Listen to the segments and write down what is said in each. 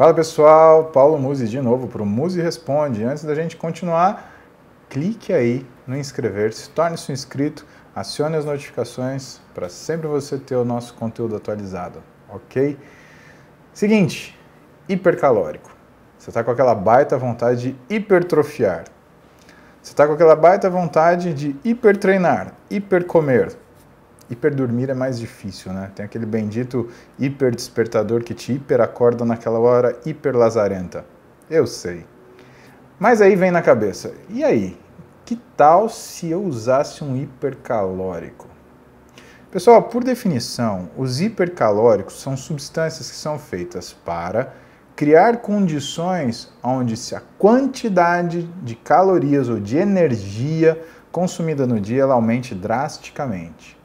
Fala pessoal, Paulo Musi de novo para o Musi Responde. Antes da gente continuar, clique aí no inscrever-se, torne-se um inscrito, acione as notificações para sempre você ter o nosso conteúdo atualizado, ok? Seguinte, hipercalórico. Você está com aquela baita vontade de hipertrofiar. Você está com aquela baita vontade de hipertreinar, hipercomer hiperdormir é mais difícil, né? Tem aquele bendito hiperdespertador que te hiperacorda naquela hora hiperlazarenta. Eu sei. Mas aí vem na cabeça, e aí? Que tal se eu usasse um hipercalórico? Pessoal, por definição, os hipercalóricos são substâncias que são feitas para criar condições onde se a quantidade de calorias ou de energia consumida no dia ela aumente drasticamente.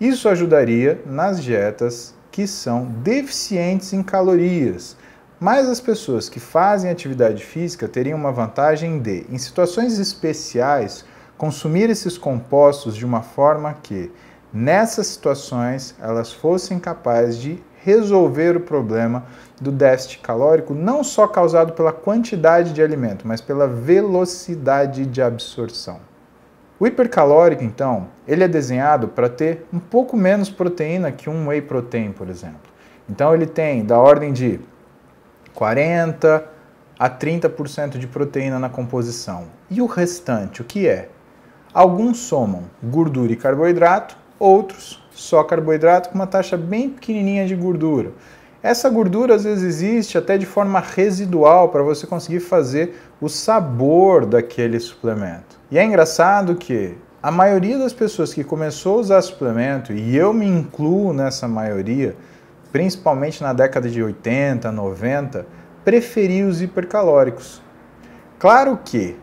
Isso ajudaria nas dietas que são deficientes em calorias. Mas as pessoas que fazem atividade física teriam uma vantagem de, em situações especiais, consumir esses compostos de uma forma que, nessas situações, elas fossem capazes de resolver o problema do déficit calórico, não só causado pela quantidade de alimento, mas pela velocidade de absorção. O hipercalórico, então, ele é desenhado para ter um pouco menos proteína que um whey protein, por exemplo. Então ele tem da ordem de 40 a 30% de proteína na composição. E o restante, o que é? Alguns somam gordura e carboidrato, outros só carboidrato com uma taxa bem pequenininha de gordura. Essa gordura às vezes existe até de forma residual para você conseguir fazer o sabor daquele suplemento. E é engraçado que a maioria das pessoas que começou a usar suplemento, e eu me incluo nessa maioria, principalmente na década de 80, 90, preferiu os hipercalóricos. Claro que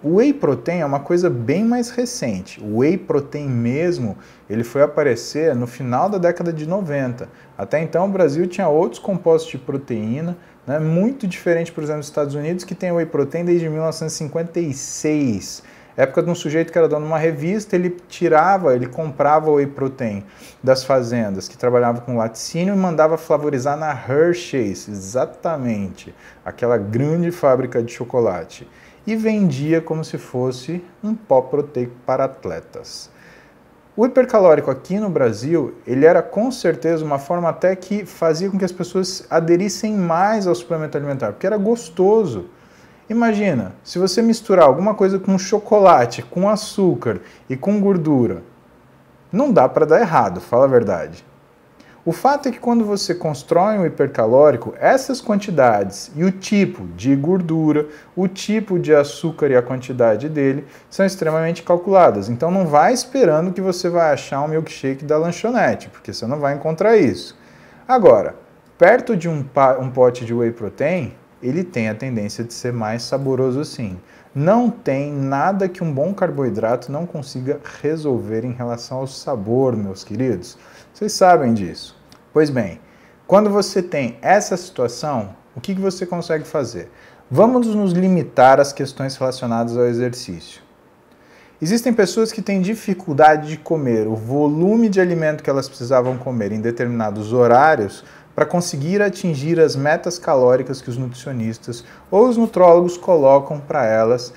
o whey protein é uma coisa bem mais recente. O whey protein mesmo, ele foi aparecer no final da década de 90. Até então o Brasil tinha outros compostos de proteína, né, muito diferente, por exemplo, dos Estados Unidos, que tem whey protein desde 1956. Época de um sujeito que era dono de uma revista, ele tirava, ele comprava whey protein das fazendas que trabalhava com laticínio e mandava flavorizar na Hershey's, exatamente, aquela grande fábrica de chocolate, e vendia como se fosse um pó proteico para atletas. O hipercalórico aqui no Brasil, ele era com certeza uma forma até que fazia com que as pessoas aderissem mais ao suplemento alimentar, porque era gostoso. Imagina, se você misturar alguma coisa com chocolate, com açúcar e com gordura, não dá para dar errado, fala a verdade. O fato é que quando você constrói um hipercalórico, essas quantidades e o tipo de gordura, o tipo de açúcar e a quantidade dele são extremamente calculadas. Então não vai esperando que você vai achar um milkshake da lanchonete, porque você não vai encontrar isso. Agora, perto de um, um pote de whey protein, ele tem a tendência de ser mais saboroso assim. Não tem nada que um bom carboidrato não consiga resolver em relação ao sabor, meus queridos. Vocês sabem disso. Pois bem, quando você tem essa situação, o que, que você consegue fazer? Vamos nos limitar às questões relacionadas ao exercício. Existem pessoas que têm dificuldade de comer o volume de alimento que elas precisavam comer em determinados horários para conseguir atingir as metas calóricas que os nutricionistas ou os nutrólogos colocam para elas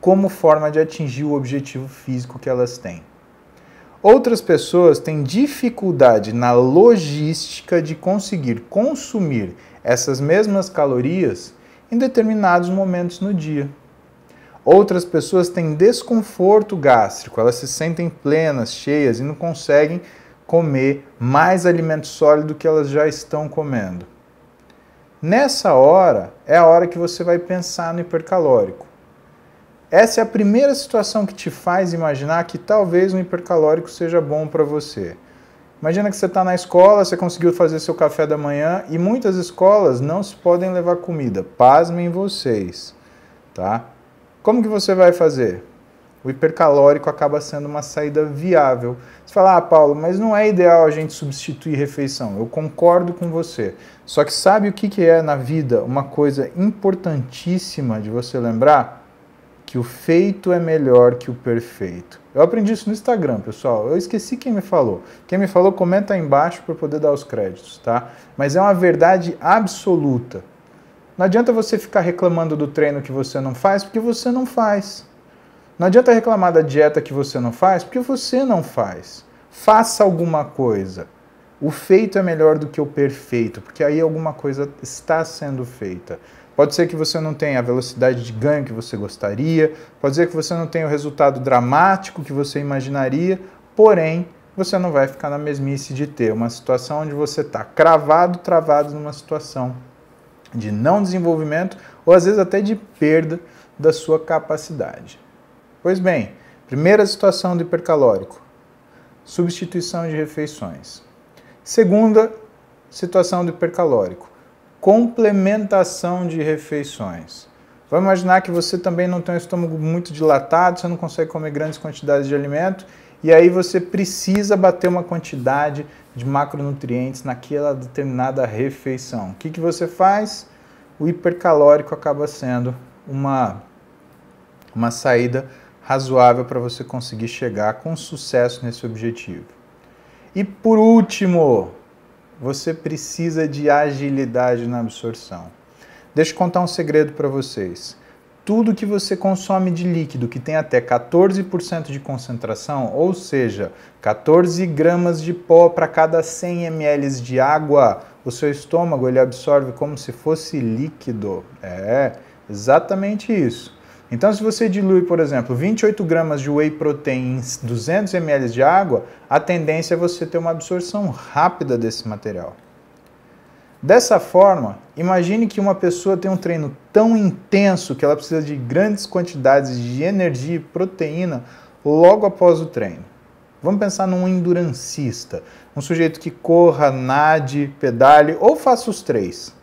como forma de atingir o objetivo físico que elas têm. Outras pessoas têm dificuldade na logística de conseguir consumir essas mesmas calorias em determinados momentos no dia. Outras pessoas têm desconforto gástrico, elas se sentem plenas, cheias e não conseguem comer mais alimento sólido que elas já estão comendo. Nessa hora é a hora que você vai pensar no hipercalórico. Essa é a primeira situação que te faz imaginar que talvez um hipercalórico seja bom para você. Imagina que você está na escola, você conseguiu fazer seu café da manhã e muitas escolas não se podem levar comida. Pasmem vocês, tá? Como que você vai fazer? O hipercalórico acaba sendo uma saída viável. Você fala, ah, Paulo, mas não é ideal a gente substituir refeição. Eu concordo com você. Só que sabe o que, é na vida uma coisa importantíssima de você lembrar? Que o feito é melhor que o perfeito. Eu aprendi isso no Instagram, pessoal. Eu esqueci quem me falou. Quem me falou, comenta aí embaixo para poder dar os créditos, tá? Mas é uma verdade absoluta. Não adianta você ficar reclamando do treino que você não faz, porque você não faz. Não adianta reclamar da dieta que você não faz, porque você não faz. Faça alguma coisa. O feito é melhor do que o perfeito, porque aí alguma coisa está sendo feita. Pode ser que você não tenha a velocidade de ganho que você gostaria, pode ser que você não tenha o resultado dramático que você imaginaria, porém, você não vai ficar na mesmice de ter uma situação onde você está cravado, travado numa situação de não desenvolvimento ou às vezes até de perda da sua capacidade. Pois bem, primeira situação do hipercalórico: substituição de refeições. Segunda situação do hipercalórico: complementação de refeições. Vai imaginar que você também não tem um estômago muito dilatado, você não consegue comer grandes quantidades de alimento, e aí você precisa bater uma quantidade de macronutrientes naquela determinada refeição. O que, que você faz? O hipercalórico acaba sendo uma, uma saída razoável para você conseguir chegar com sucesso nesse objetivo. E por último, você precisa de agilidade na absorção. Deixa eu contar um segredo para vocês. Tudo que você consome de líquido que tem até 14% de concentração, ou seja, 14 gramas de pó para cada 100 ml de água, o seu estômago ele absorve como se fosse líquido. É, exatamente isso. Então, se você dilui, por exemplo, 28 gramas de whey protein em 200 ml de água, a tendência é você ter uma absorção rápida desse material. Dessa forma, imagine que uma pessoa tem um treino tão intenso que ela precisa de grandes quantidades de energia e proteína logo após o treino. Vamos pensar num endurancista, um sujeito que corra, nade, pedale ou faça os três.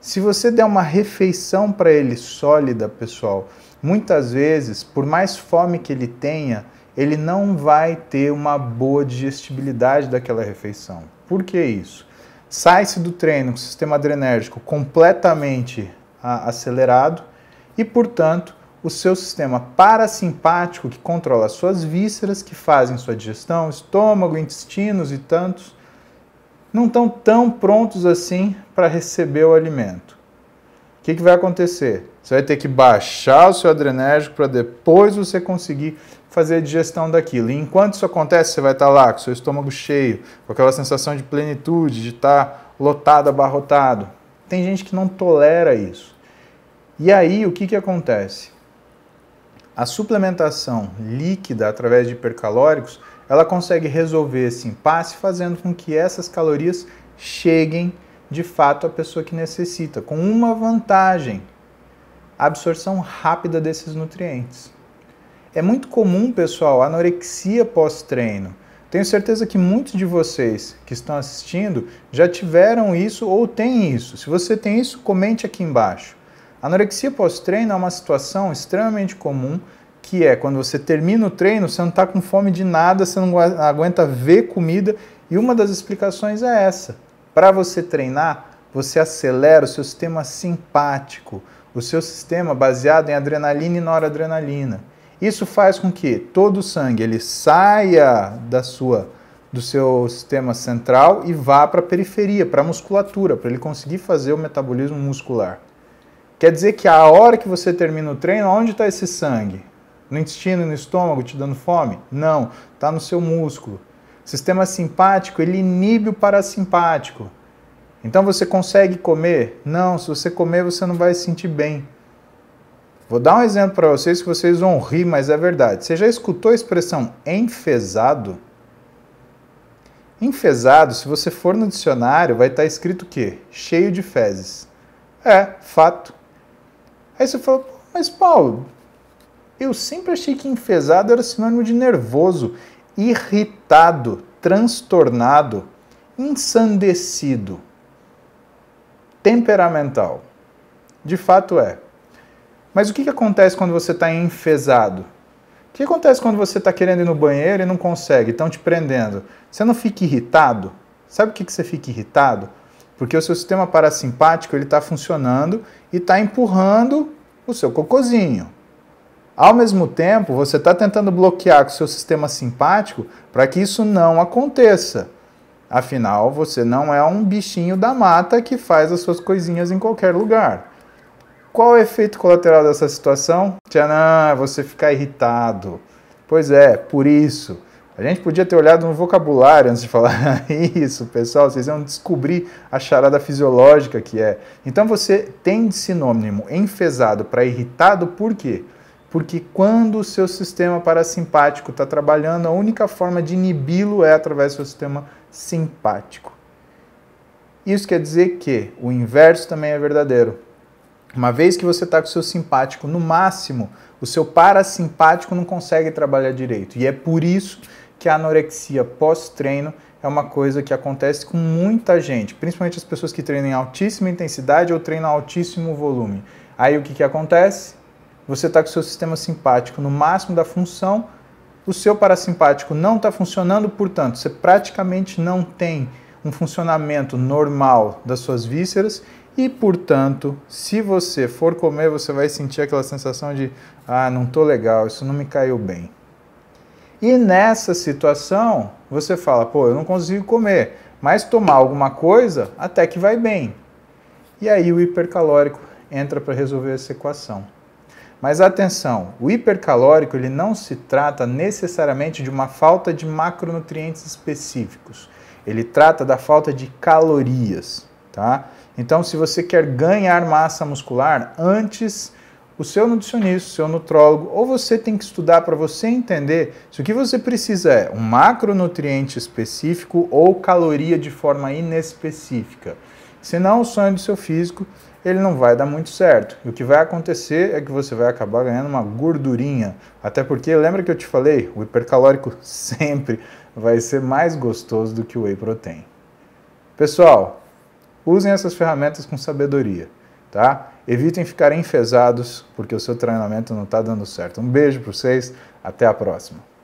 Se você der uma refeição para ele sólida, pessoal, muitas vezes, por mais fome que ele tenha, ele não vai ter uma boa digestibilidade daquela refeição. Por que isso? Sai-se do treino com o sistema adrenérgico completamente acelerado e, portanto, o seu sistema parasimpático, que controla suas vísceras, que fazem sua digestão, estômago, intestinos e tantos, não estão tão prontos assim para receber o alimento. O que, que vai acontecer? Você vai ter que baixar o seu adrenérgico para depois você conseguir fazer a digestão daquilo. E enquanto isso acontece, você vai estar tá lá com seu estômago cheio, com aquela sensação de plenitude, de estar tá lotado, abarrotado. Tem gente que não tolera isso. E aí, o que, que acontece? A suplementação líquida através de hipercalóricos ela consegue resolver esse impasse fazendo com que essas calorias cheguem de fato à pessoa que necessita, com uma vantagem: a absorção rápida desses nutrientes. É muito comum, pessoal, anorexia pós-treino. Tenho certeza que muitos de vocês que estão assistindo já tiveram isso ou têm isso. Se você tem isso, comente aqui embaixo. Anorexia pós-treino é uma situação extremamente comum que é quando você termina o treino, você não está com fome de nada, você não aguenta ver comida. E uma das explicações é essa. Para você treinar, você acelera o seu sistema simpático, o seu sistema baseado em adrenalina e noradrenalina. Isso faz com que todo o sangue ele saia da sua do seu sistema central e vá para a periferia, para a musculatura, para ele conseguir fazer o metabolismo muscular. Quer dizer que a hora que você termina o treino, onde está esse sangue? No intestino, no estômago, te dando fome? Não, está no seu músculo. sistema simpático, ele inibe o parasimpático. Então você consegue comer? Não, se você comer você não vai se sentir bem. Vou dar um exemplo para vocês que vocês vão rir, mas é verdade. Você já escutou a expressão enfesado? Enfesado, se você for no dicionário, vai estar tá escrito o quê? Cheio de fezes. É, fato. Aí você fala, mas Paulo, eu sempre achei que enfesado era sinônimo de nervoso, irritado, transtornado, ensandecido, temperamental. De fato é. Mas o que, que acontece quando você está enfesado? O que acontece quando você está querendo ir no banheiro e não consegue, estão te prendendo? Você não fica irritado? Sabe o que, que você fica irritado? Porque o seu sistema parasimpático ele está funcionando e está empurrando o seu cocozinho. Ao mesmo tempo, você está tentando bloquear com o seu sistema simpático para que isso não aconteça. Afinal, você não é um bichinho da mata que faz as suas coisinhas em qualquer lugar. Qual é o efeito colateral dessa situação? Tchanã, você ficar irritado. Pois é, por isso. A gente podia ter olhado no vocabulário antes de falar isso, pessoal. Vocês vão descobrir a charada fisiológica que é. Então você tem de sinônimo enfesado para irritado por quê? Porque quando o seu sistema parasimpático está trabalhando, a única forma de inibi-lo é através do seu sistema simpático. Isso quer dizer que o inverso também é verdadeiro. Uma vez que você está com o seu simpático no máximo, o seu parasimpático não consegue trabalhar direito. E é por isso que a anorexia pós-treino é uma coisa que acontece com muita gente, principalmente as pessoas que treinam em altíssima intensidade ou treinam altíssimo volume. Aí o que, que acontece? você está com o seu sistema simpático no máximo da função, o seu parasimpático não está funcionando, portanto, você praticamente não tem um funcionamento normal das suas vísceras e, portanto, se você for comer, você vai sentir aquela sensação de ah, não estou legal, isso não me caiu bem. E nessa situação, você fala, pô, eu não consigo comer, mas tomar alguma coisa até que vai bem. E aí o hipercalórico entra para resolver essa equação. Mas atenção, o hipercalórico ele não se trata necessariamente de uma falta de macronutrientes específicos. Ele trata da falta de calorias, tá? Então, se você quer ganhar massa muscular, antes o seu nutricionista, o seu nutrólogo, ou você tem que estudar para você entender se o que você precisa é um macronutriente específico ou caloria de forma inespecífica. Senão o sonho do seu físico ele não vai dar muito certo. E o que vai acontecer é que você vai acabar ganhando uma gordurinha. Até porque, lembra que eu te falei? O hipercalórico sempre vai ser mais gostoso do que o whey protein. Pessoal, usem essas ferramentas com sabedoria, tá? Evitem ficar enfesados porque o seu treinamento não está dando certo. Um beijo para vocês, até a próxima.